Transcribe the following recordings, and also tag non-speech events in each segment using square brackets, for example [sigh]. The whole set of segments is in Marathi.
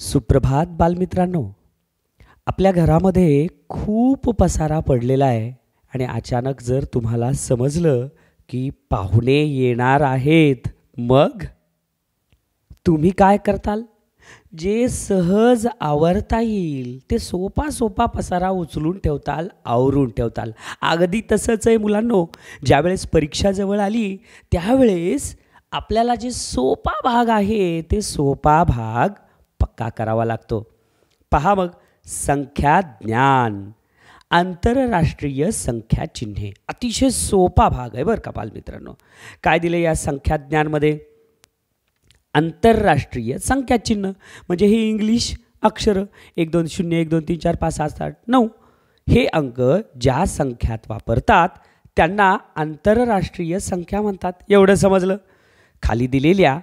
सुप्रभात बालमित्रांनो आपल्या घरामध्ये खूप पसारा पडलेला आहे आणि अचानक जर तुम्हाला समजलं की पाहुणे येणार आहेत मग तुम्ही काय करताल जे सहज आवरता येईल ते सोपा सोपा पसारा उचलून ठेवताल आवरून ठेवताल अगदी तसंच आहे मुलांनो ज्यावेळेस परीक्षा जवळ आली त्यावेळेस आपल्याला जे सोपा भाग आहे ते सोपा भाग पक्का करावा लागतो पहा मग संख्या ज्ञान आंतरराष्ट्रीय संख्या चिन्हे अतिशय सोपा भाग आहे बरं का बालमित्रांनो काय दिले या संख्या ज्ञानमध्ये आंतरराष्ट्रीय संख्याचिन्ह म्हणजे हे इंग्लिश अक्षर एक दोन शून्य एक दोन तीन चार पाच सात आठ नऊ हे अंक ज्या संख्यात वापरतात त्यांना आंतरराष्ट्रीय संख्या म्हणतात एवढं समजलं खाली दिलेल्या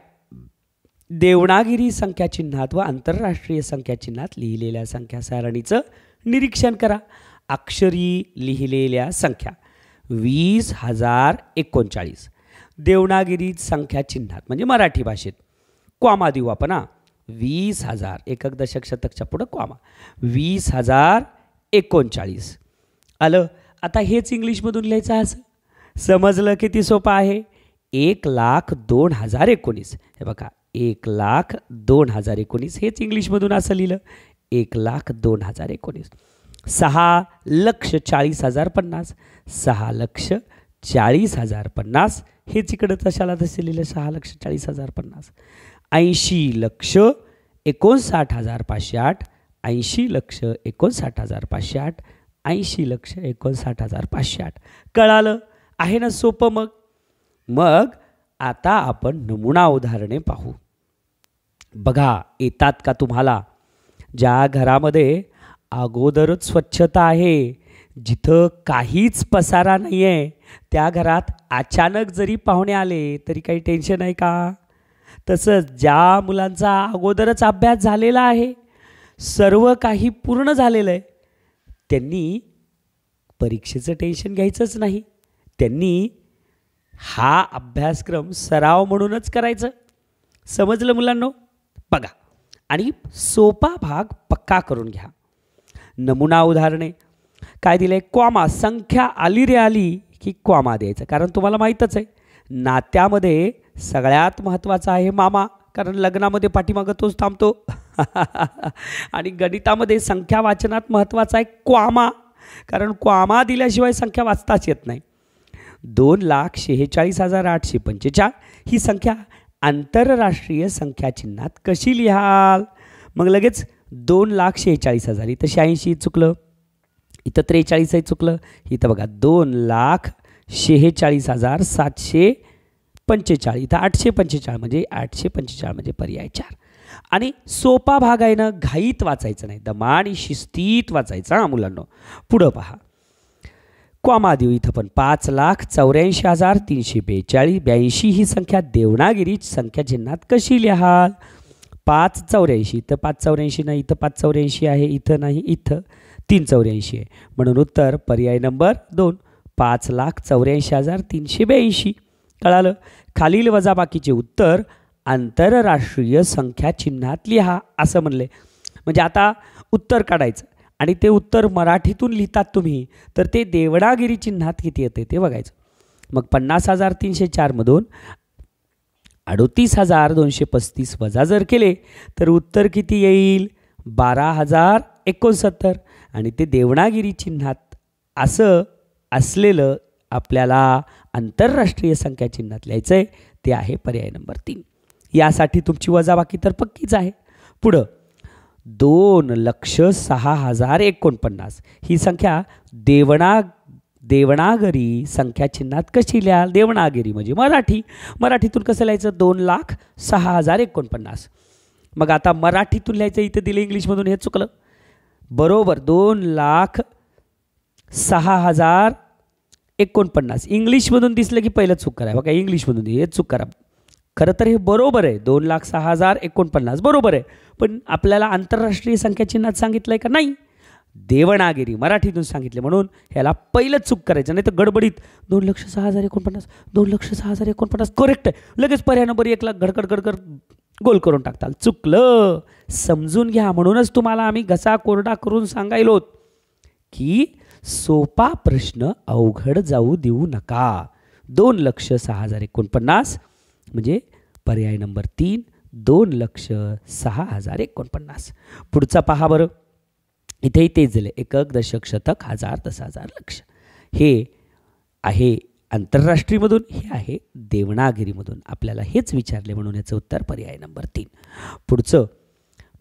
देवनागिरी संख्याचिन्हात व आंतरराष्ट्रीय संख्याचिन्हात लिहिलेल्या संख्या सारणीचं निरीक्षण करा अक्षरी लिहिलेल्या संख्या वीस हजार एकोणचाळीस देवनागिरी संख्याचिन्हात म्हणजे मराठी भाषेत क्वामा देऊ आपण वीस हजार एकक दशक शतकच्या पुढं क्वामा वीस हजार एकोणचाळीस आलं आता हेच इंग्लिशमधून लिहायचं असं समजलं किती सोपं आहे एक लाख दोन हजार एकोणीस हे बघा एक लाख दोन हजार एकोणीस हेच इंग्लिशमधून असं लिहिलं एक लाख दोन हजार एकोणीस सहा लक्ष चाळीस हजार पन्नास सहा लक्ष चाळीस हजार पन्नास हेच इकडं तशाला तसे लिहिलं सहा लक्ष चाळीस हजार पन्नास ऐंशी लक्ष एकोणसाठ हजार पाचशे आठ ऐंशी लक्ष एकोणसाठ हजार पाचशे आठ ऐंशी लक्ष एकोणसाठ हजार पाचशे आठ कळालं आहे ना सोपं मग मग आता आपण नमुना उदाहरणे पाहू बघा येतात का तुम्हाला ज्या घरामध्ये अगोदरच स्वच्छता आहे जिथं काहीच पसारा नाही आहे त्या घरात अचानक जरी पाहुणे आले तरी काही टेन्शन आहे का तसंच ज्या मुलांचा अगोदरच अभ्यास झालेला आहे सर्व काही पूर्ण झालेलं आहे त्यांनी परीक्षेचं टेन्शन घ्यायचंच नाही त्यांनी हा अभ्यासक्रम सराव म्हणूनच करायचं समजलं मुलांना बघा आणि सोपा भाग पक्का करून घ्या नमुना उदाहरणे काय दिले क्वामा संख्या आली रे आली की क्वामा द्यायचं कारण तुम्हाला माहीतच आहे नात्यामध्ये सगळ्यात महत्त्वाचा आहे मामा कारण लग्नामध्ये पाठीमागं तोच थांबतो [laughs] आणि गणितामध्ये संख्या वाचनात महत्त्वाचा आहे क्वामा कारण क्वामा दिल्याशिवाय संख्या वाचताच येत नाही दोन लाख शेहेचाळीस हजार आठशे पंचेचाळ ही संख्या आंतरराष्ट्रीय संख्याचिन्हात कशी लिहाल मग लगेच दोन लाख शेहेचाळीस हजार इथं शहाऐंशी चुकलं इथं त्रेचाळीसही चुकलं इथं बघा दोन लाख शेहेचाळीस हजार सातशे पंचेचाळीस इथं आठशे पंचेचाळीस म्हणजे आठशे पंचेचाळीस म्हणजे पर्याय चार आणि सोपा भाग आहे ना घाईत वाचायचं नाही दमाणी शिस्तीत वाचायचं हा मुलांना पुढं पहा क्वामादेव इथं पण पाच लाख चौऱ्याऐंशी हजार तीनशे बेचाळीस ब्याऐंशी ही संख्या देवनागिरी संख्या चिन्हात कशी लिहाल पाच चौऱ्याऐंशी इथं पाच चौऱ्याऐंशी नाही इथं पाच चौऱ्याऐंशी आहे इथं नाही इथं तीन चौऱ्याऐंशी आहे म्हणून उत्तर पर्याय नंबर दोन पाच लाख चौऱ्याऐंशी हजार तीनशे ब्याऐंशी कळालं खालील वजाबाकीचे उत्तर आंतरराष्ट्रीय संख्या चिन्हात लिहा असं म्हणले म्हणजे आता उत्तर काढायचं आणि ते उत्तर मराठीतून लिहितात तुम्ही तर ते देवडागिरी चिन्हात किती येते ते बघायचं मग पन्नास हजार तीनशे चारमधून अडोतीस हजार दोनशे पस्तीस वजा जर केले तर उत्तर किती येईल बारा हजार एकोणसत्तर आणि ते देवणागिरी चिन्हात असं असलेलं आपल्याला आंतरराष्ट्रीय संख्या चिन्हात लिहायचं आहे ते आहे पर्याय नंबर तीन यासाठी तुमची वजाबाकी तर पक्कीच आहे पुढं दोन लक्ष सहा हजार एकोणपन्नास ही संख्या देवणा देवणागरी चिन्हात कशी लिहाल देवणागिरी म्हणजे मराठी मराठीतून कसं लिहायचं दोन लाख सहा हजार एकोणपन्नास मग आता मराठीतून लिहायचं इथं दिलं इंग्लिशमधून हे चुकलं बरोबर दोन लाख सहा हजार एकोणपन्नास इंग्लिशमधून दिसलं की पहिलं चूक करा बघा इंग्लिशमधून हे चूक करा खरं तर हे बरोबर आहे दोन लाख सहा हजार एकोणपन्नास बरोबर आहे पण आपल्याला आंतरराष्ट्रीय चिन्हात सांगितलं आहे का नाही देवनागिरी मराठीतून सांगितले म्हणून ह्याला पहिलं चूक करायचं नाही तर गडबडीत दोन लक्ष सहा हजार एकोणपन्नास दोन लक्ष सहा हजार एकोणपन्नास करेक्ट आहे लगेच पर्याय नंबर एकला घडकड गडकड गोल करून टाकताल चुकलं समजून घ्या म्हणूनच तुम्हाला आम्ही घसा कोरडा करून सांगायलोत की सोपा प्रश्न अवघड जाऊ देऊ नका दोन लक्ष सहा हजार एकोणपन्नास म्हणजे पर्याय नंबर तीन दोन लक्ष सहा हजार एकोणपन्नास पुढचा पहा बरं इथेही तेच दिलं एकक दशक शतक हजार दस हजार लक्ष हे आहे आंतरराष्ट्रीयमधून हे आहे देवनागिरीमधून आपल्याला हेच विचारले म्हणून याचं उत्तर पर्याय नंबर तीन पुढचं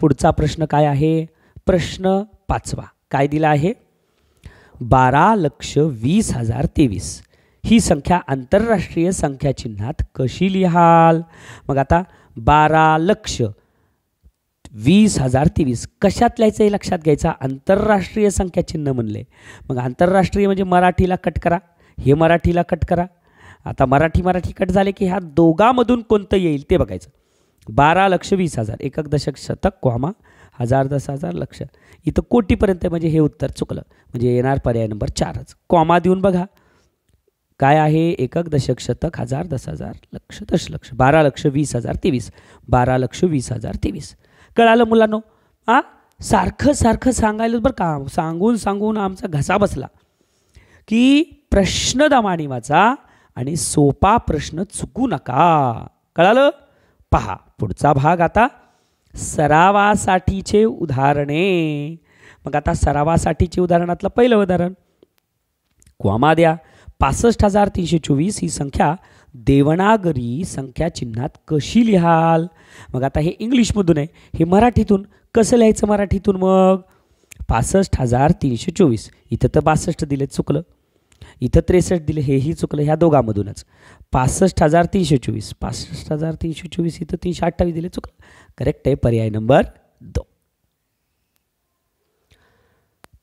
पुढचा प्रश्न काय आहे प्रश्न पाचवा काय दिला आहे बारा लक्ष वीस हजार तेवीस ही संख्या आंतरराष्ट्रीय संख्या चिन्हात कशी लिहाल मग आता बारा लक्ष वीस हजार तेवीस कशात लिहायचं हे लक्षात घ्यायचं आंतरराष्ट्रीय संख्या चिन्ह म्हणले मग आंतरराष्ट्रीय म्हणजे मराठीला कट करा हे मराठीला कट करा आता मराठी मराठी कट झाले की ह्या दोघांमधून कोणतं येईल ते बघायचं बारा लक्ष वीस हजार एकक दशक शतक क्वामा हजार दस हजार लक्ष इथं कोटीपर्यंत म्हणजे हे उत्तर चुकलं म्हणजे येणार पर्याय नंबर चारच कॉमा देऊन बघा काय आहे एकक दशक शतक हजार दस हजार लक्ष दशलक्ष बारा लक्ष वीस हजार तेवीस बारा लक्ष वीस हजार तेवीस कळालं मुलांनो आ सारखं सारखं सांगायला बरं का सांगून सांगून आमचा घसा बसला की प्रश्न दमाणी वाचा आणि सोपा प्रश्न चुकू नका कळालं पहा पुढचा भाग आता सरावासाठीचे उदाहरणे मग आता सरावासाठीचे उदाहरणातलं पहिलं उदाहरण क्वामा द्या पासष्ट हजार तीनशे चोवीस ही संख्या देवनागरी संख्या चिन्हात कशी लिहाल मग आता हे इंग्लिशमधून आहे हे मराठीतून कसं लिहायचं मराठीतून मग पासष्ट हजार तीनशे चोवीस इथं तर बासष्ट दिले चुकलं इथं त्रेसष्ट दिले हेही चुकलं ह्या दोघांमधूनच पासष्ट हजार तीनशे चोवीस पासष्ट हजार तीनशे चोवीस इथं तीनशे अठ्ठावीस दिले चुकलं करेक्ट आहे पर्याय नंबर दो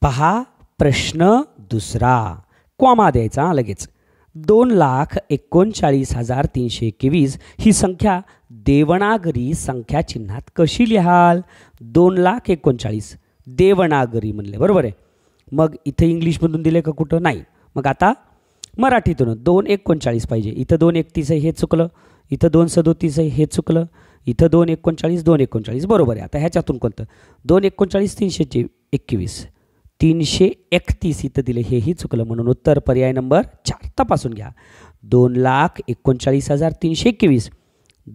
पहा प्रश्न दुसरा क्वामा द्यायचा लगेच दोन लाख एकोणचाळीस हजार तीनशे एकवीस ही संख्या देवनागरी संख्या चिन्हात कशी लिहाल दोन लाख एकोणचाळीस देवनागरी म्हणले बरोबर आहे मग इथं इंग्लिशमधून दिले का कुठं नाही मग आता मराठीतून दोन एकोणचाळीस पाहिजे इथं दोन एकतीस आहे हे चुकलं इथं दोन सदोतीस आहे हे चुकलं इथं दोन एकोणचाळीस दोन एकोणचाळीस बरोबर आहे आता ह्याच्यातून कोणतं दोन एकोणचाळीस तीनशे एकवीस तीनशे एकतीस इथं दिलं हेही चुकलं म्हणून उत्तर पर्याय नंबर चार तपासून घ्या दोन लाख एकोणचाळीस हजार तीनशे एकवीस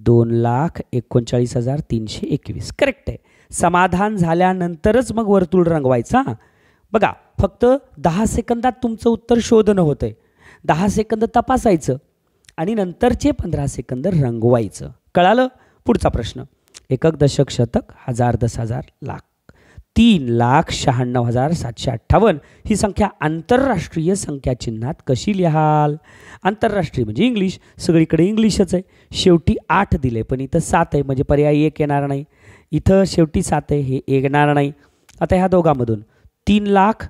दोन लाख एकोणचाळीस हजार तीनशे एकवीस करेक्ट आहे समाधान झाल्यानंतरच मग वर्तुळ रंगवायचा बघा फक्त दहा सेकंदात तुमचं उत्तर शोधणं होतं आहे दहा सेकंद तपासायचं आणि नंतरचे पंधरा सेकंद रंगवायचं कळालं पुढचा प्रश्न एकक दशक शतक हजार दस हजार लाख तीन लाख शहाण्णव हजार सातशे अठ्ठावन्न ही संख्या आंतरराष्ट्रीय संख्या चिन्हात कशी लिहाल आंतरराष्ट्रीय म्हणजे इंग्लिश सगळीकडे इंग्लिशच आहे शेवटी आठ दिले पण इथं सात आहे म्हणजे पर्याय एक येणार नाही इथं शेवटी सात आहे हे येणार नाही आता ह्या दोघांमधून तीन लाख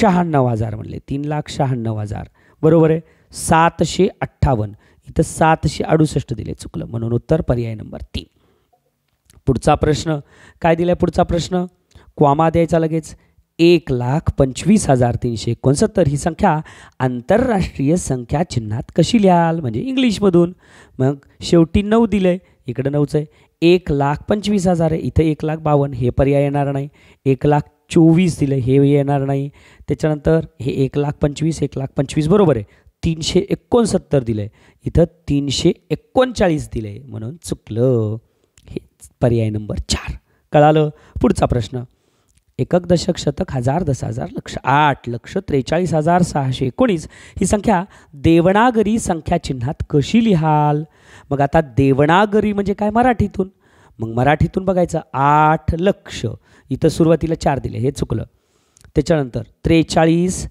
शहाण्णव हजार म्हणले तीन लाख शहाण्णव हजार बरोबर आहे सातशे अठ्ठावन्न इथं सातशे अडुसष्ट दिले चुकलं म्हणून उत्तर पर्याय नंबर तीन पुढचा प्रश्न काय दिला पुढचा प्रश्न क्वामा द्यायचा लगेच एक लाख पंचवीस हजार तीनशे एकोणसत्तर ही संख्या आंतरराष्ट्रीय संख्या चिन्हात कशी लिहाल म्हणजे इंग्लिशमधून मग शेवटी नऊ दिलं आहे इकडं नऊचं आहे एक लाख पंचवीस हजार आहे इथं एक लाख बावन्न हे पर्याय येणार नाही एक लाख चोवीस दिलं हे येणार नाही त्याच्यानंतर हे एक लाख पंचवीस एक लाख पंचवीस बरोबर आहे तीनशे एकोणसत्तर दिलं आहे इथं तीनशे एकोणचाळीस दिलं आहे म्हणून चुकलं हे पर्याय नंबर चार कळालं पुढचा प्रश्न एकक दशक शतक हजार दस हजार लक्ष आठ लक्ष त्रेचाळीस हजार सहाशे एकोणीस ही संख्या देवनागरी संख्या चिन्हात कशी लिहाल मग आता देवनागरी म्हणजे काय मराठीतून मग मराठीतून बघायचं आठ लक्ष इथं सुरुवातीला चार दिले हे चुकलं त्याच्यानंतर त्रेचाळीस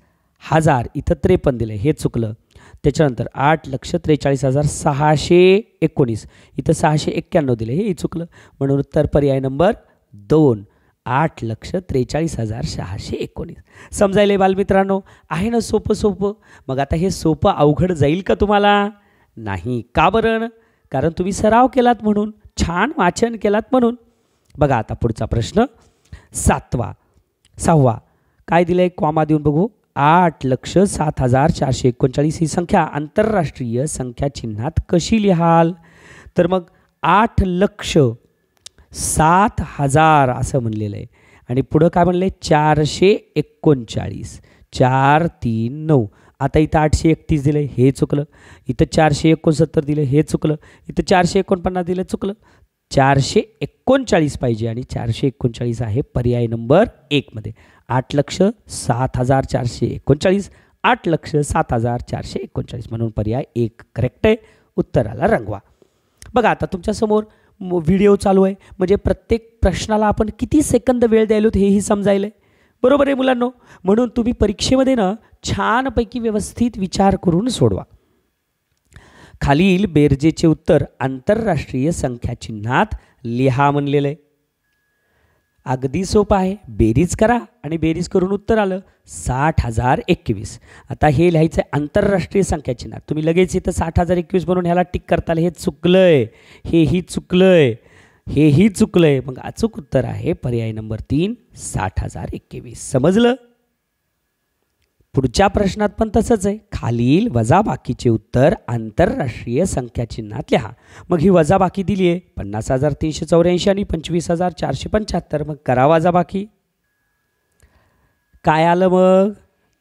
हजार इथं त्रेपन्न दिलं हे चुकलं त्याच्यानंतर आठ लक्ष त्रेचाळीस हजार सहाशे एकोणीस इथं सहाशे एक्क्याण्णव दिले हे चुकलं म्हणून उत्तर पर्याय नंबर दोन आठ लक्ष त्रेचाळीस हजार सहाशे एकोणीस समजायले बालमित्रांनो आहे ना सोपं सोपं मग आता हे सोपं अवघड जाईल का तुम्हाला नाही का बरं कारण तुम्ही सराव केलात म्हणून छान वाचन केलात म्हणून बघा आता पुढचा प्रश्न सातवा सहावा काय दिलं आहे कॉमा देऊन बघू आठ लक्ष सात हजार चारशे एकोणचाळीस ही संख्या आंतरराष्ट्रीय संख्या चिन्हात कशी लिहाल तर मग आठ लक्ष सात हजार असं म्हणलेलं आहे आणि पुढं काय म्हणलं आहे चारशे एकोणचाळीस चार तीन नऊ आता इथं आठशे एकतीस दिलं हे चुकलं इथं चारशे एकोणसत्तर दिलं हे चुकलं इथं चारशे एकोणपन्नास दिलं चुकलं चारशे एकोणचाळीस पाहिजे आणि चारशे एकोणचाळीस आहे पर्याय नंबर एकमध्ये आठ लक्ष सात हजार चारशे एकोणचाळीस आठ लक्ष सात हजार चारशे एकोणचाळीस म्हणून पर्याय एक करेक्ट आहे उत्तराला रंगवा बघा आता तुमच्यासमोर व्हिडिओ चालू आहे म्हणजे प्रत्येक प्रश्नाला आपण किती सेकंद वेळ द्यायलो हेही समजायला आहे बरोबर आहे मुलांनो म्हणून तुम्ही परीक्षेमध्ये ना छानपैकी व्यवस्थित विचार करून सोडवा खालील बेरजेचे उत्तर आंतरराष्ट्रीय संख्याचिन्हात लिहा म्हणलेलं आहे अगदी सोपं आहे बेरीज करा आणि बेरीज करून उत्तर आलं साठ हजार एकवीस आता हे लिहायचं आहे आंतरराष्ट्रीय संख्याचिन्ह तुम्ही लगेच इथं साठ हजार एकवीस म्हणून ह्याला टिक करताल हे चुकलं आहे हेही चुकलं आहे हेही चुकलं आहे मग अचूक उत्तर आहे पर्याय नंबर तीन साठ हजार एकवीस समजलं पुढच्या प्रश्नात पण तसंच आहे खालील वजाबाकीचे उत्तर आंतरराष्ट्रीय संख्याचिन्हात लिहा मग ही वजाबाकी दिली आहे पन्नास हजार तीनशे चौऱ्याऐंशी आणि पंचवीस हजार चारशे पंच्याहत्तर मग करा वजाबाकी काय आलं मग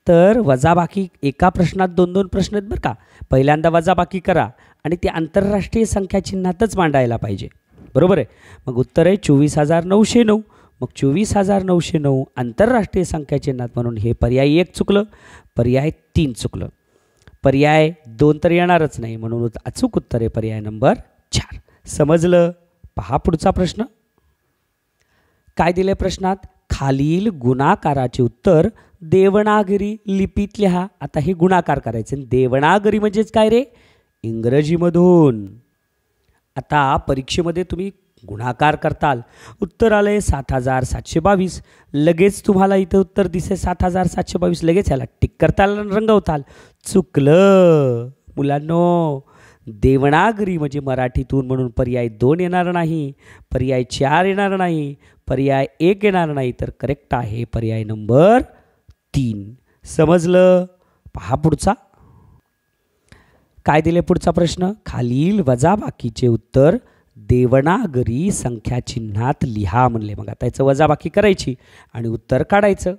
तर वजाबाकी एका प्रश्नात दोन दोन प्रश्न आहेत बरं का पहिल्यांदा वजाबाकी करा आणि ती आंतरराष्ट्रीय संख्याचिन्हातच मांडायला पाहिजे बरोबर आहे मग उत्तर आहे चोवीस हजार नऊशे नऊ मग चोवीस हजार नऊशे नऊ आंतरराष्ट्रीय चिन्हात म्हणून हे पर्याय एक चुकलं पर्याय तीन चुकलं पर्याय दोन तर येणारच नाही म्हणून अचूक उत्तर आहे पर्याय नंबर चार समजलं पहा पुढचा प्रश्न काय दिले प्रश्नात खालील गुणाकाराचे उत्तर देवनागरी लिपीत लिहा आता हे गुणाकार करायचे देवनागरी म्हणजेच काय रे इंग्रजीमधून आता परीक्षेमध्ये तुम्ही गुणाकार करताल उत्तर आलं सात हजार सातशे बावीस लगेच तुम्हाला इथं उत्तर दिसे सात हजार सातशे बावीस लगेच याला टिक करताल रंगवताल चुकलं मुलांनो देवनागरी म्हणजे मराठीतून म्हणून पर्याय दोन येणार नाही पर्याय चार येणार नाही पर्याय एक येणार नाही तर करेक्ट आहे पर्याय नंबर तीन समजलं पहा पुढचा काय दिले पुढचा प्रश्न खालील वजा बाकीचे उत्तर देवनागरी संख्या चिन्हात लिहा म्हणले मग आता याचं वजाबाकी करायची आणि उत्तर काढायचं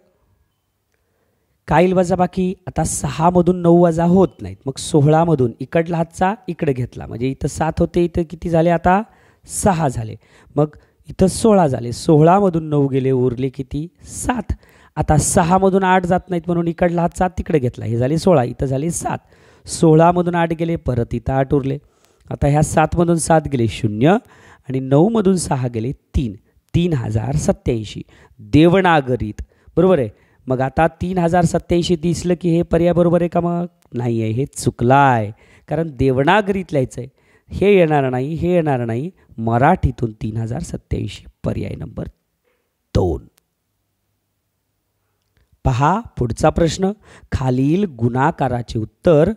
काही वजाबाकी आता सहामधून नऊ वजा होत नाहीत मग सोळामधून इकडला हातचा इकडे घेतला म्हणजे इथं सात होते इथं किती झाले आता सहा झाले मग इथं सोळा झाले सोळामधून नऊ गेले उरले किती सात आता सहामधून आठ जात नाहीत म्हणून इकडला हातचा तिकडे घेतला हे झाले सोळा इथं झाले सात सोळामधून आठ गेले परत इथं आठ उरले आता ह्या सातमधून सात गेले शून्य आणि नऊमधून सहा गेले तीन तीन हजार सत्याऐंशी देवनागरीत बरोबर आहे मग आता तीन हजार सत्याऐंशी दिसलं की हे पर्याय बरोबर आहे का मग नाही आहे हे चुकलं आहे कारण देवनागरीत लिहायचं आहे हे येणार नाही हे येणार नाही मराठीतून तीन हजार सत्याऐंशी पर्याय नंबर दोन पहा पुढचा प्रश्न खालील गुणाकाराचे उत्तर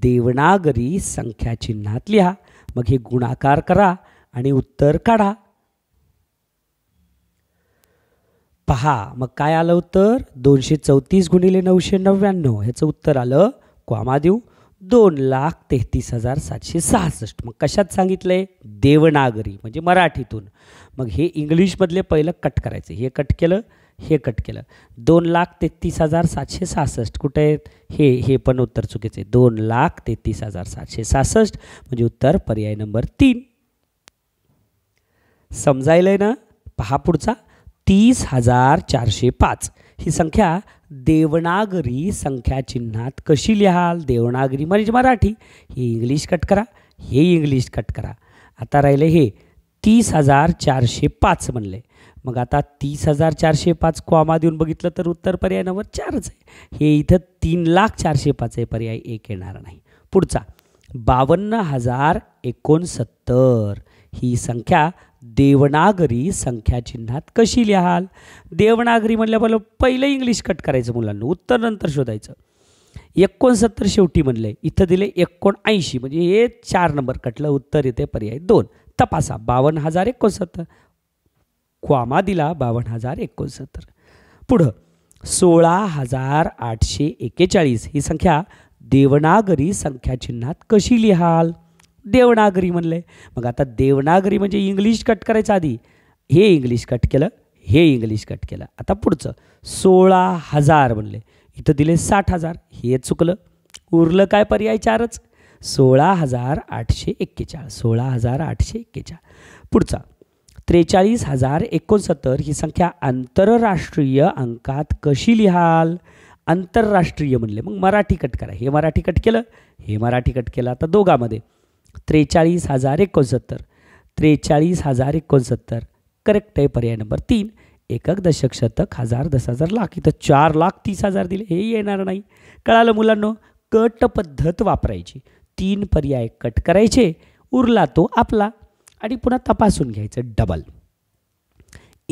देवनागरी संख्या चिन्हात लिहा मग हे गुणाकार करा आणि उत्तर काढा पहा मग काय आलं उत्तर दोनशे चौतीस गुणिले नऊशे नव्याण्णव ह्याचं उत्तर आलं क्वामा देऊ दोन लाख तेहतीस हजार सातशे सहासष्ट मग कशात सांगितलंय देवनागरी म्हणजे मराठीतून मग हे इंग्लिशमधले पहिलं कट करायचं हे कट केलं हे कट केलं दोन लाख तेहतीस हजार सातशे सहासष्ट कुठे आहेत हे हे पण उत्तर चुकीचं आहे दोन लाख तेहतीस हजार सातशे सहासष्ट म्हणजे उत्तर पर्याय नंबर तीन समजायलं आहे ना पहा पुढचा तीस हजार चारशे पाच ही संख्या देवनागरी संख्या संख्याचिन्हात कशी लिहाल देवनागरी म्हणजे मराठी हे इंग्लिश कट करा हे इंग्लिश कट करा आता राहिले हे तीस हजार चारशे पाच म्हणले मग आता तीस हजार चारशे पाच कॉमा देऊन बघितलं तर उत्तर पर्याय नंबर चारच आहे हे इथं तीन लाख चारशे पाच आहे पर्याय एक येणार नाही पुढचा बावन्न हजार एकोणसत्तर ही संख्या देवनागरी संख्याचिन्हात कशी लिहाल देवनागरी बोल पहिलं इंग्लिश कट करायचं मुलांना उत्तर नंतर शोधायचं एकोणसत्तर शेवटी म्हणलं आहे इथं दिले एकोणऐंशी म्हणजे हे चार नंबर कटलं उत्तर येते पर्याय दोन तपासा बावन्न हजार एकोणसत्तर क्वामा दिला बावन्न हजार एकोणसत्तर पुढं सोळा हजार आठशे एक्केचाळीस ही संख्या देवनागरी संख्याचिन्हात कशी लिहाल देवनागरी म्हणले मग आता देवनागरी म्हणजे इंग्लिश कट करायचं आधी हे इंग्लिश कट केलं हे इंग्लिश कट केलं आता पुढचं सोळा हजार म्हणले इथं दिले साठ हजार हे चुकलं उरलं काय पर्याय चारच सोळा हजार आठशे एक्केचाळीस सोळा हजार आठशे एक्केचाळीस पुढचा त्रेचाळीस हजार एकोणसत्तर ही संख्या आंतरराष्ट्रीय अंकात कशी लिहाल आंतरराष्ट्रीय म्हणले मग मराठी कट करा हे मराठी कट केलं हे मराठी कट केलं आता दोघामध्ये त्रेचाळीस हजार एकोणसत्तर त्रेचाळीस हजार एकोणसत्तर करेक्ट आहे पर्याय नंबर तीन एकक दशक शतक हजार दस हजार लाख इथं चार लाख तीस हजार दिले हे येणार नाही कळालं मुलांनो कट पद्धत वापरायची तीन पर्याय कट करायचे उरला तो आपला आणि पुन्हा तपासून घ्यायचं डबल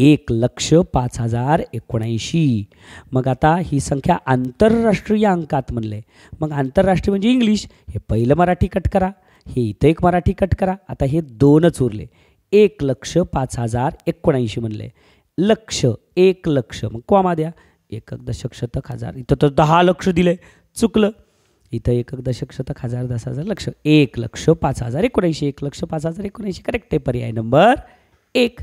एक लक्ष पाच हजार एकोणऐंशी मग आता ही संख्या आंतरराष्ट्रीय अंकात म्हणले मग आंतरराष्ट्रीय म्हणजे इंग्लिश हे पहिलं मराठी कट करा हे इथं एक मराठी कट करा आता हे दोनच उरले एक लक्ष पाच हजार एकोणऐंशी म्हणले लक्ष एक लक्ष मग क्वामा द्या एकक दशक शतक हजार इथं तर दहा लक्ष दिले चुकलं इथं एकक दशक शतक हजार दस हजार लक्ष एक लक्ष पाच हजार एकोणऐंशी एक लक्ष पाच हजार एकोणऐंशी करेक्ट आहे पर्याय नंबर एक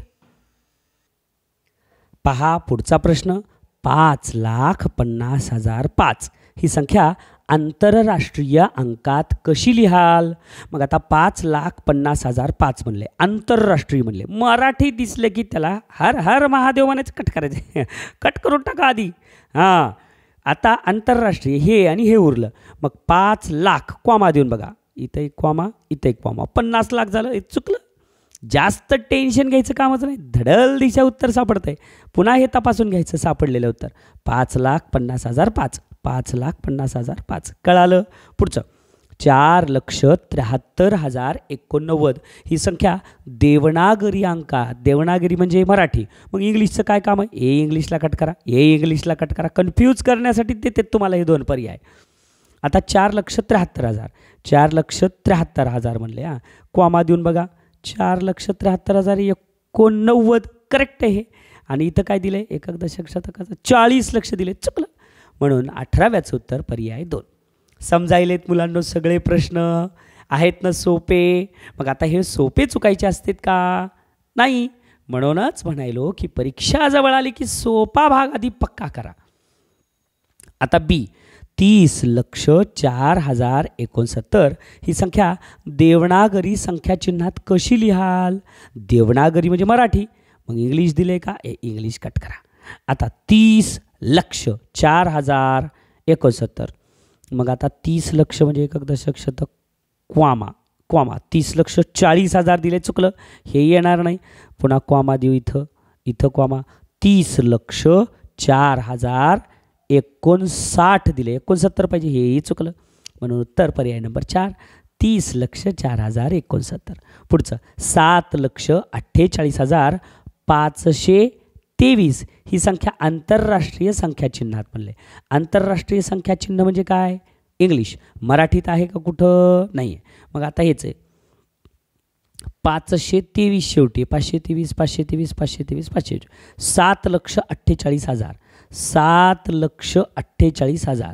पहा पुढचा प्रश्न पाच लाख पन्नास हजार पाच ही संख्या आंतरराष्ट्रीय अंकात कशी लिहाल मग आता पाच लाख पन्नास हजार पाच म्हणले आंतरराष्ट्रीय म्हणले मराठी दिसले की त्याला हर हर महादेव म्हणायचं कट करायचे [laughs] कट करून टाका आधी हां आता आंतरराष्ट्रीय हे आणि हे उरलं मग पाच लाख क्वामा देऊन बघा इथं एक क्वामा इथं एक क्वामा पन्नास लाख झालं हे चुकलं जास्त टेन्शन घ्यायचं कामच नाही धडल दिशा उत्तर सापडतंय पुन्हा हे तपासून घ्यायचं सापडलेलं उत्तर पाच लाख पन्नास हजार पाच पाच लाख पन्नास हजार पाच कळालं पुढचं चार लक्ष त्र्याहत्तर हजार एकोणनव्वद ही संख्या देवनागरी अंका देवनागरी म्हणजे मराठी मग इंग्लिशचं काय काम आहे ए इंग्लिशला कट करा ए इंग्लिशला कट करा कन्फ्यूज करण्यासाठी देते तुम्हाला हे दोन पर्याय आता चार लक्ष त्र्याहत्तर हजार चार लक्ष त्र्याहत्तर हजार म्हणले हां क्वामा देऊन बघा चार लक्ष त्र्याहत्तर हजार एकोणनव्वद करेक्ट आहे आणि इथं काय दिलं आहे एकक दशक शतकाचं चाळीस लक्ष दिले चुकलं म्हणून अठराव्याचं उत्तर पर्याय दोन समजायलेत मुलांना सगळे प्रश्न आहेत ना सोपे मग आता हे सोपे चुकायचे असतात का नाही म्हणूनच म्हणायलो की परीक्षा जवळ आली की सोपा भाग आधी पक्का करा आता बी तीस लक्ष चार हजार एकोणसत्तर ही संख्या देवनागरी संख्या चिन्हात कशी लिहाल देवनागरी म्हणजे मराठी मग इंग्लिश दिले का ए इंग्लिश कट करा आता तीस लक्ष चार हजार एकोणसत्तर मग आता तीस लक्ष म्हणजे एकक दशक शतक क्वामा क्वामा तीस लक्ष चाळीस हजार दिले चुकलं हेही येणार नाही पुन्हा क्वामा देऊ इथं इथं क्वामा तीस लक्ष चार हजार एकोणसाठ दिले एकोणसत्तर पाहिजे हेही चुकलं म्हणून उत्तर पर्याय नंबर चार तीस लक्ष चार हजार एकोणसत्तर पुढचं सात लक्ष अठ्ठेचाळीस हजार पाचशे तेवीस ही संख्या आंतरराष्ट्रीय संख्याचिन्हात म्हणले आंतरराष्ट्रीय संख्याचिन्ह म्हणजे काय इंग्लिश मराठीत आहे का कुठं नाही आहे मग आता हेच आहे पाचशे तेवीस शेवटी पाचशे तेवीस पाचशे तेवीस पाचशे तेवीस पाचशे सात लक्ष अठ्ठेचाळीस हजार सात लक्ष अठ्ठेचाळीस हजार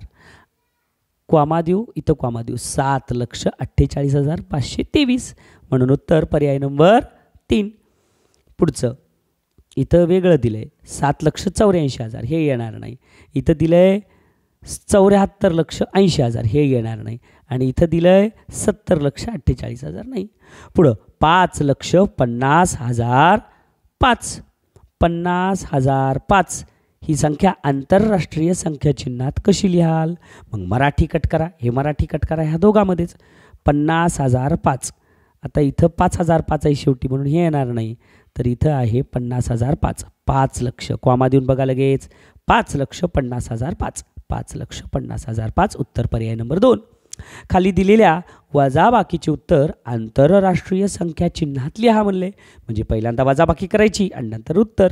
क्वामा देऊ इथं क्वामा देऊ सात लक्ष अठ्ठेचाळीस हजार पाचशे तेवीस म्हणून उत्तर पर्याय नंबर तीन पुढचं इथं वेगळं दिलं आहे सात लक्ष चौऱ्याऐंशी हजार हे येणार नाही इथं दिलं आहे चौऱ्याहत्तर लक्ष ऐंशी हजार हे येणार नाही आणि इथं दिलं आहे सत्तर लक्ष अठ्ठेचाळीस हजार नाही पुढं पाच लक्ष पन्नास हजार पाच पन्नास हजार पाच ही संख्या आंतरराष्ट्रीय संख्याचिन्हात कशी लिहाल मग मराठी कट करा हे मराठी कट करा ह्या दोघांमध्येच पन्नास हजार पाच आता इथं पाच हजार पाच आहे शेवटी म्हणून हे येणार नाही तर इथं आहे पन्नास हजार पाच पाच लक्ष क्वामा देऊन बघा लगेच पाच लक्ष पन्नास हजार पाच पाच लक्ष पन्नास हजार पाच उत्तर पर्याय नंबर दोन खाली दिलेल्या वजाबाकीचे उत्तर आंतरराष्ट्रीय संख्या चिन्हात लिहा म्हणले म्हणजे पहिल्यांदा वजाबाकी करायची आणि नंतर उत्तर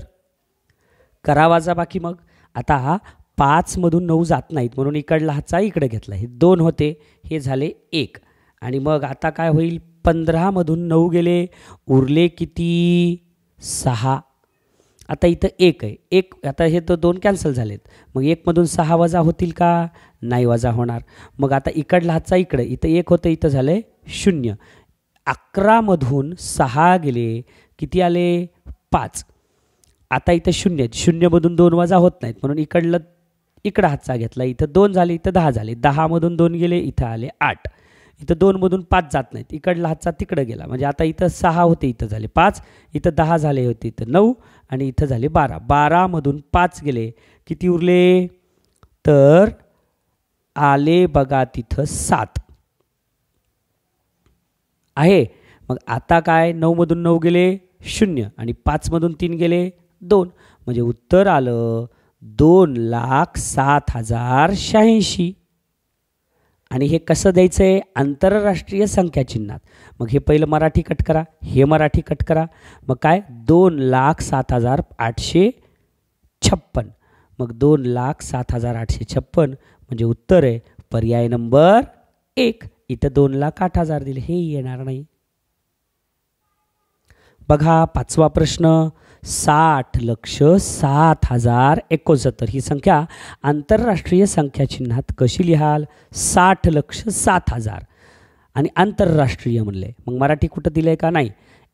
करा वजाबाकी मग आता हा पाचमधून नऊ जात नाहीत म्हणून इकडला हाचा इकडे घेतला हे दोन होते हे झाले एक आणि मग आता काय होईल पंधरामधून नऊ गेले उरले किती सहा आता इथं एक आहे एक आता हे तर दोन कॅन्सल झालेत मग एकमधून सहा वजा होतील का नाही वजा होणार मग आता इकडला हातचा इकडं इथं एक होतं इथं झालं आहे शून्य अकरामधून सहा गेले किती आले पाच आता इथं शून्य शून्यमधून दोन वजा होत नाहीत म्हणून इकडलं इकडं हातचा घेतला इथं दोन झाले इथं दहा झाले दहामधून दोन गेले इथं आले आठ इथं दोनमधून पाच जात नाहीत इकडला हातचा तिकडं गेला म्हणजे आता इथं सहा होते इथं झाले पाच इथं दहा झाले होते इथं नऊ आणि इथं झाले बारा बारामधून पाच गेले किती उरले तर आले बघा तिथं सात आहे मग आता काय नऊमधून नऊ गेले शून्य आणि पाचमधून तीन गेले दोन म्हणजे उत्तर आलं दोन लाख सात हजार शहाऐंशी आणि हे कसं द्यायचं आहे आंतरराष्ट्रीय संख्याचिन्हात मग हे पहिलं मराठी कट करा हे मराठी कट करा मग काय दोन लाख सात हजार आठशे छप्पन मग दोन लाख सात हजार आठशे छप्पन म्हणजे उत्तर आहे पर्याय नंबर एक इथं दोन लाख आठ हजार दिले हे येणार नाही बघा पाचवा प्रश्न साठ लक्ष सात हजार एकोणसत्तर ही संख्या आंतरराष्ट्रीय संख्या चिन्हात कशी लिहाल साठ लक्ष सात हजार आणि आंतरराष्ट्रीय म्हणले मग मराठी कुठं दिलं आहे का नाही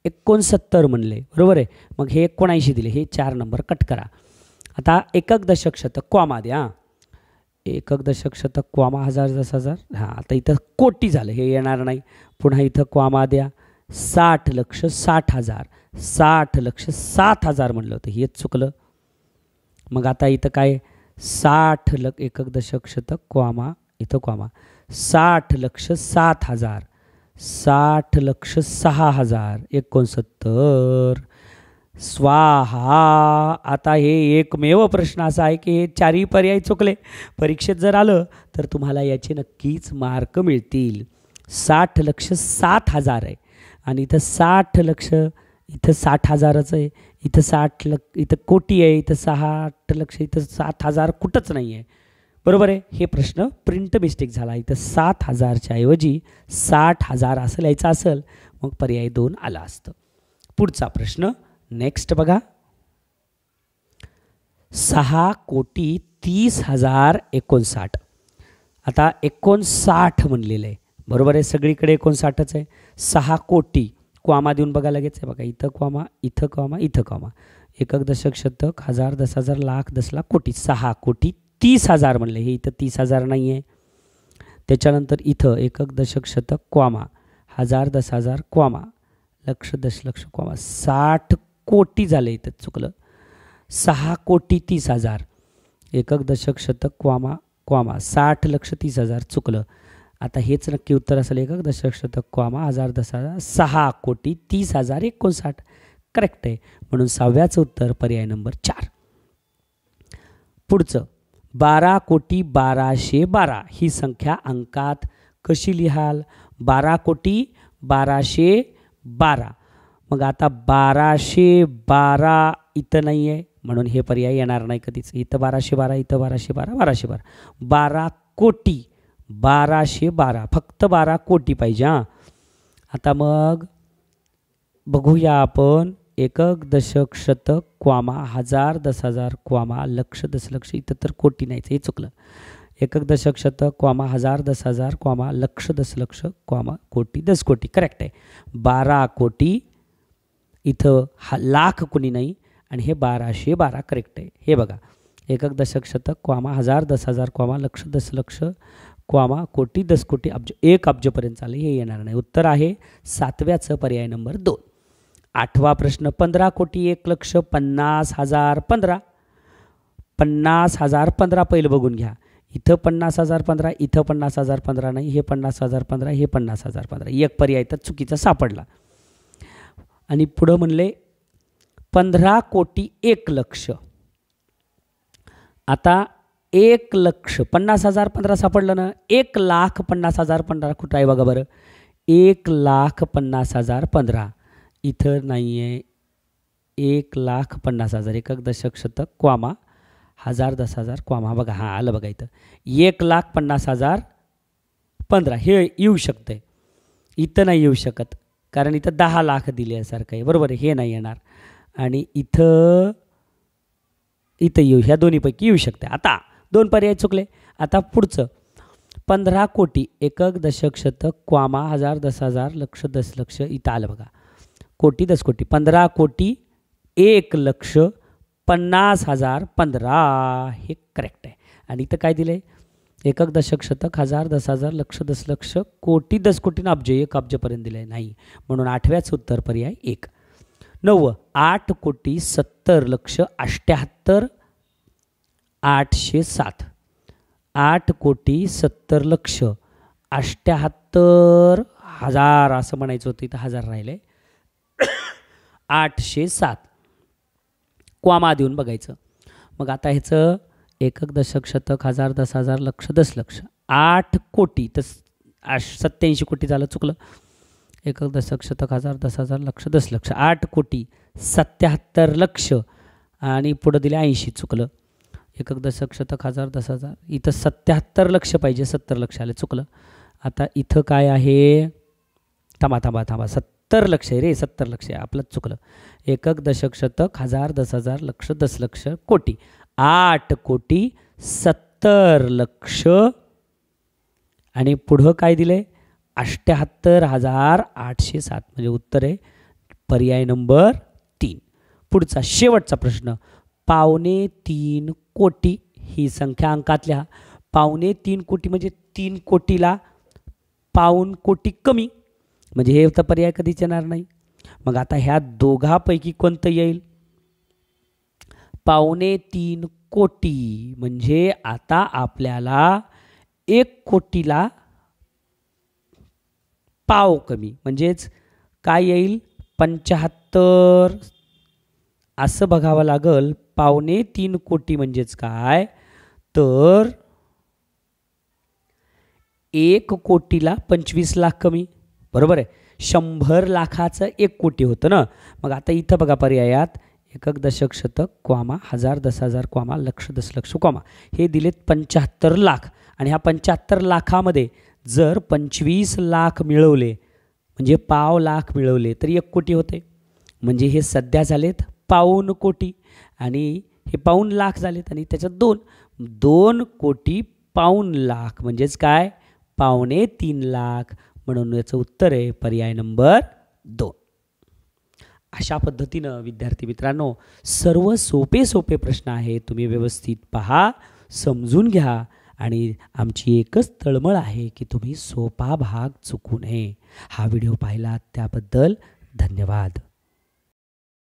एकोणसत्तर म्हणले बरोबर आहे मग हे एकोणऐंशी दिले हे चार नंबर कट करा आता एकक दशक शतक क्वामा द्या एकक दशक शतक क्वामा हजार दस हजार हां आता इथं कोटी झालं हे येणार नाही पुन्हा इथं क्वामा द्या साठ लक्ष साठ हजार साठ लक्ष सात हजार म्हणलं होतं हेच चुकलं मग आता इथं काय साठ लक्ष एकक दशक शतक क्वामा इथं क्वामा साठ लक्ष सात हजार साठ लक्ष सहा हजार एकोणसत्तर स्वाहा आता हे एकमेव प्रश्न असा आहे की हे चारही पर्याय चुकले परीक्षेत जर आलं तर तुम्हाला याचे नक्कीच मार्क मिळतील साठ लक्ष सात हजार आहे आणि इथं साठ लक्ष इथं साठ हजाराचं आहे इथं साठ लक्ष इथं कोटी आहे इथं सहा आठ लक्ष इथं सात हजार कुठंच नाही आहे बरोबर आहे हे प्रश्न प्रिंट मिस्टेक झाला इथं सात हजारच्या ऐवजी साठ हजार असं लिहायचं असेल मग पर्याय दोन आला असतं पुढचा प्रश्न नेक्स्ट बघा सहा कोटी तीस हजार एकोणसाठ आता एकोणसाठ म्हणलेलं आहे बरोबर आहे सगळीकडे एकोणसाठच आहे सहा कोटी क्वामा देऊन बघा लगेच आहे बघा इथं क्वामा इथं क्वामा इथं क्वामा एकक दशक शतक हजार दस हजार लाख दस लाख कोटी सहा कोटी तीस हजार म्हणले हे इथं तीस हजार नाही आहे त्याच्यानंतर इथं एकक दशक शतक क्वामा हजार दस हजार क्वामा लक्ष दशलक्ष क्वामा साठ कोटी झाले इथं चुकलं सहा कोटी तीस हजार एकक दशक शतक क्वामा क्वामा साठ लक्ष तीस हजार चुकलं आता हेच नक्की उत्तर असेल एक दशलक्ष तक्वामा हजार दस हजार सहा कोटी तीस हजार एकोणसाठ करेक्ट आहे म्हणून सहाव्याचं उत्तर पर्याय नंबर चार पुढचं बारा कोटी बाराशे बारा ही संख्या अंकात कशी लिहाल बारा कोटी बाराशे बारा मग आता बाराशे बारा इथं नाही आहे म्हणून हे पर्याय येणार नाही कधीच इथं बाराशे बारा इथं बाराशे बारा बाराशे बारा बारा कोटी बाराशे बारा फक्त बारा कोटी पाहिजे हां आता मग बघूया आपण एकक दशक शतक क्वामा हजार दस हजार क्वामा लक्ष दशलक्ष इथं तर कोटी नाहीच हे चुकलं एकक दशक शतक क्वामा हजार दस हजार क्वामा लक्ष दशलक्ष क्वामा कोटी दस कोटी करेक्ट आहे बारा कोटी इथं हा लाख कोणी नाही आणि हे बाराशे बारा करेक्ट आहे हे बघा एकक दशक शतक क्वामा हजार दस हजार क्वामा लक्ष दशलक्ष क्वामा कोटी दस कोटी अब्ज एक अब्जपर्यंत चालेल हे येणार नाही उत्तर आहे सातव्याचं पर्याय नंबर दोन आठवा प्रश्न पंधरा कोटी एक लक्ष पन्नास हजार पंधरा पन्नास हजार पंधरा पहिलं बघून घ्या इथं पन्नास हजार पंधरा इथं पन्नास हजार पंधरा नाही हे पन्नास हजार पंधरा हे पन्नास हजार पंधरा एक पर्याय तर चुकीचा सापडला आणि पुढं म्हणले पंधरा कोटी एक लक्ष आता एक लक्ष पन्नास हजार पंधरा सापडलं ना एक लाख पन्नास हजार पंधरा कुठं आहे बघा बरं एक लाख पन्नास हजार पंधरा इथं नाही आहे एक लाख पन्नास हजार एकक दशक शतक क्वामा हजार दस हजार क्वामा बघा हां आलं बघा इथं एक लाख पन्नास हजार पंधरा हे येऊ शकतं आहे इथं नाही येऊ शकत कारण इथं दहा लाख दिले सारखं आहे बरोबर हे नाही येणार आणि इथं इथं येऊ ह्या दोन्हीपैकी येऊ शकते आता दोन पर्याय चुकले आता पुढचं पंधरा कोटी एकक दशक शतक क्वामा हजार दस हजार लक्ष दस इथं आलं बघा कोटी दस कोटी पंधरा कोटी एक लक्ष पन्नास हजार पंधरा हे करेक्ट आहे आणि इथं काय दिलं आहे एकक दशक शतक हजार दस हजार लक्ष दस कोटी दस कोटीनं अब्ज एक अब्जपर्यंत दिलं आहे नाही म्हणून आठव्याचं उत्तर पर्याय एक नववं आठ कोटी सत्तर लक्ष अष्ट्याहत्तर आठशे सात आठ कोटी सत्तर लक्ष अष्ट्याहत्तर हजार असं म्हणायचं होतं इथं हजार राहिले आठशे सात क्वामा देऊन बघायचं मग आता ह्याचं एकक दशक शतक हजार दस हजार लक्ष दस लक्ष आठ कोटी तस आश सत्त्याऐंशी कोटी झालं चुकलं एकक दशक शतक हजार दस हजार लक्ष दस लक्ष आठ कोटी सत्याहत्तर लक्ष आणि पुढं दिले ऐंशी चुकलं एकक दशक हजार दस हजार इथं सत्याहत्तर लक्ष पाहिजे सत्तर लक्ष आले चुकलं आता इथं काय आहे थांबा थांबा थांबा सत्तर लक्ष आहे रे सत्तर लक्ष आहे आपलंच चुकलं एकक दशक शतक हजार दस हजार लक्ष दस लक्ष कोटी आठ कोटी सत्तर लक्ष आणि पुढं काय दिलंय अष्ट्याहत्तर हजार आठशे सात म्हणजे उत्तर आहे पर्याय नंबर तीन पुढचा शेवटचा प्रश्न पावणे तीन कोटी ही संख्या अंकातल्या पावणे तीन कोटी म्हणजे तीन कोटीला पाऊन कोटी कमी म्हणजे हे तर पर्याय कधीच येणार नाही मग आता ह्या दोघापैकी कोणतं येईल पावणे तीन कोटी म्हणजे आता आपल्याला एक कोटीला पाव कमी म्हणजेच काय येईल पंच्याहत्तर असं बघावं लागल पावणे तीन कोटी म्हणजेच काय तर एक कोटीला पंचवीस लाख कमी बरोबर आहे शंभर लाखाचं एक कोटी होतं ना मग आता इथं बघा पर्यायात एकक दशक शतक क्वामा हजार दस हजार क्वामा लक्ष दशलक्ष क्वामा हे दिलेत पंच्याहत्तर लाख आणि ह्या पंच्याहत्तर लाखामध्ये जर पंचवीस लाख मिळवले म्हणजे पाव लाख मिळवले तर एक कोटी होते म्हणजे हे सध्या झालेत पाऊन कोटी आणि हे पाऊन लाख झालेत आणि त्याच्यात दोन दोन कोटी पाऊन लाख म्हणजेच काय पावणे तीन लाख म्हणून याचं उत्तर आहे पर्याय नंबर दोन अशा पद्धतीनं विद्यार्थी मित्रांनो सर्व सोपे सोपे प्रश्न आहेत तुम्ही व्यवस्थित पहा समजून घ्या आणि आमची एकच तळमळ आहे की तुम्ही सोपा भाग चुकू नये हा व्हिडिओ पाहिला त्याबद्दल धन्यवाद